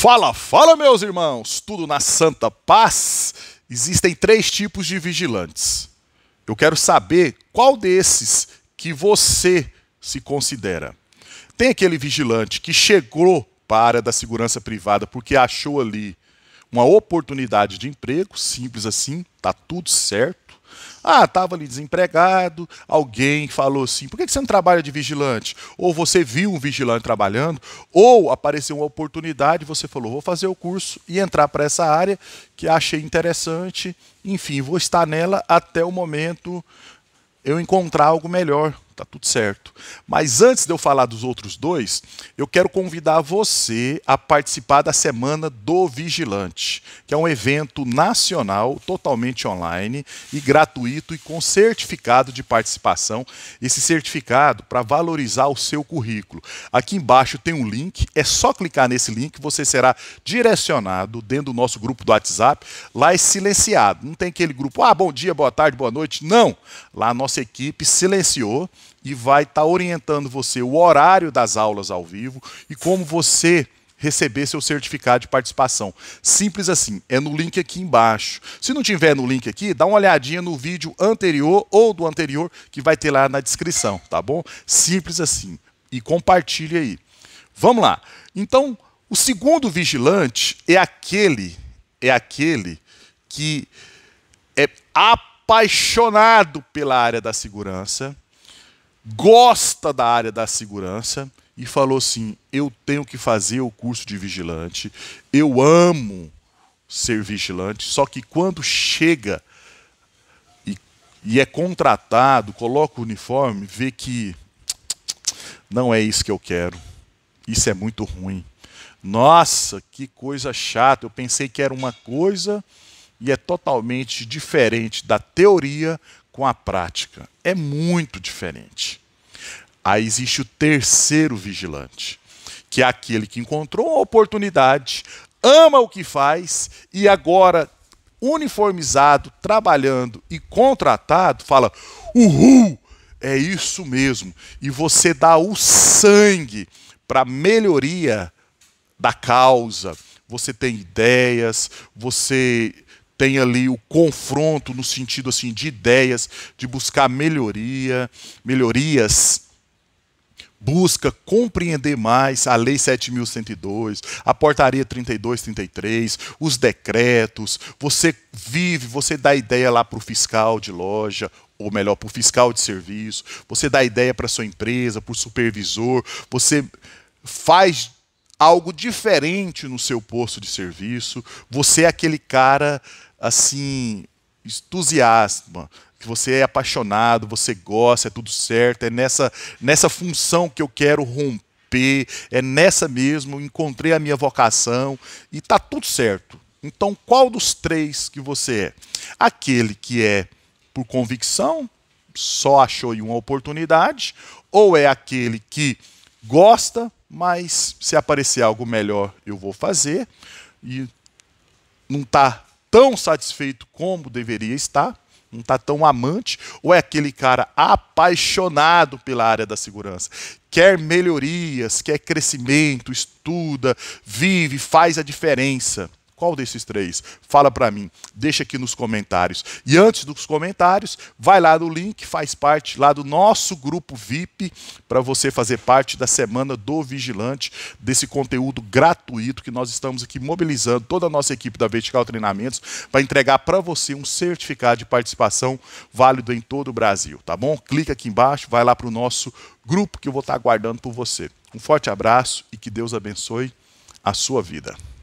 Fala, fala, meus irmãos! Tudo na santa paz? Existem três tipos de vigilantes. Eu quero saber qual desses que você se considera. Tem aquele vigilante que chegou para a área da segurança privada porque achou ali uma oportunidade de emprego, simples assim, tá tudo certo. Ah, estava ali desempregado, alguém falou assim: por que você não trabalha de vigilante? Ou você viu um vigilante trabalhando, ou apareceu uma oportunidade, você falou: vou fazer o curso e entrar para essa área que achei interessante, enfim, vou estar nela até o momento eu encontrar algo melhor tá tudo certo. Mas antes de eu falar dos outros dois, eu quero convidar você a participar da Semana do Vigilante, que é um evento nacional, totalmente online e gratuito e com certificado de participação. Esse certificado para valorizar o seu currículo. Aqui embaixo tem um link, é só clicar nesse link, você será direcionado dentro do nosso grupo do WhatsApp. Lá é silenciado, não tem aquele grupo, ah, bom dia, boa tarde, boa noite. Não! Lá a nossa equipe silenciou e vai estar tá orientando você o horário das aulas ao vivo e como você receber seu certificado de participação. Simples assim, é no link aqui embaixo. Se não tiver no link aqui, dá uma olhadinha no vídeo anterior ou do anterior que vai ter lá na descrição, tá bom? Simples assim. E compartilhe aí. Vamos lá. Então, o segundo vigilante é aquele é aquele que é apaixonado pela área da segurança gosta da área da segurança e falou assim: eu tenho que fazer o curso de vigilante, eu amo ser vigilante, só que quando chega e, e é contratado, coloca o uniforme, vê que não é isso que eu quero, isso é muito ruim. Nossa, que coisa chata, eu pensei que era uma coisa e é totalmente diferente da teoria com a prática. É muito diferente. Aí existe o terceiro vigilante, que é aquele que encontrou uma oportunidade, ama o que faz e agora uniformizado, trabalhando e contratado, fala: "Uhul, é isso mesmo". E você dá o sangue para melhoria da causa. Você tem ideias, você tem ali o confronto no sentido assim de ideias, de buscar melhoria, melhorias busca compreender mais a Lei 7.102, a Portaria 3233, os decretos, você vive, você dá ideia lá para o fiscal de loja, ou melhor, para o fiscal de serviço, você dá ideia para sua empresa, para o supervisor, você faz algo diferente no seu posto de serviço. Você é aquele cara assim entusiasma, que você é apaixonado, você gosta, é tudo certo, é nessa nessa função que eu quero romper, é nessa mesmo, encontrei a minha vocação e tá tudo certo. Então, qual dos três que você é? Aquele que é por convicção, só achou uma oportunidade, ou é aquele que gosta, mas se aparecer algo melhor, eu vou fazer. E não está tão satisfeito como deveria estar, não está tão amante, ou é aquele cara apaixonado pela área da segurança, quer melhorias, quer crescimento, estuda, vive, faz a diferença. Qual desses três? Fala para mim, deixa aqui nos comentários. E antes dos comentários, vai lá no link, faz parte lá do nosso grupo VIP para você fazer parte da semana do vigilante, desse conteúdo gratuito que nós estamos aqui mobilizando toda a nossa equipe da Vertical Treinamentos para entregar para você um certificado de participação válido em todo o Brasil, tá bom? Clica aqui embaixo, vai lá para o nosso grupo que eu vou estar tá aguardando por você. Um forte abraço e que Deus abençoe a sua vida.